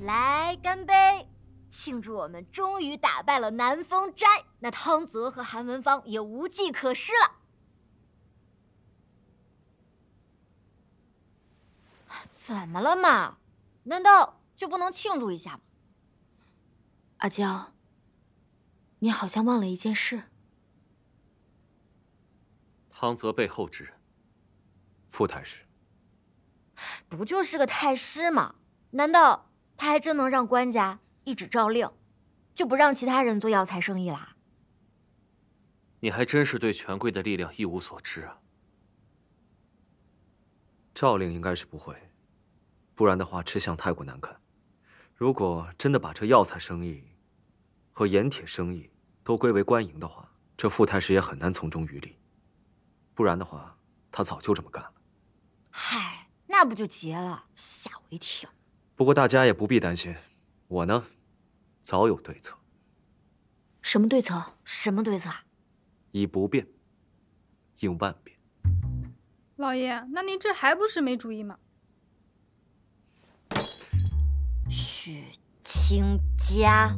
来干杯，庆祝我们终于打败了南风斋！那汤泽和韩文芳也无计可施了。怎么了嘛？难道就不能庆祝一下吗？阿娇，你好像忘了一件事。汤泽背后之人，傅太师。不就是个太师吗？难道？他还真能让官家一纸诏令，就不让其他人做药材生意啦。你还真是对权贵的力量一无所知啊！诏令应该是不会，不然的话吃相太过难看。如果真的把这药材生意和盐铁生意都归为官营的话，这傅太师也很难从中渔利。不然的话，他早就这么干了。嗨，那不就结了？吓我一跳。不过大家也不必担心，我呢，早有对策。什么对策？什么对策啊？以不变应万变。老爷，那您这还不是没主意吗？许清家。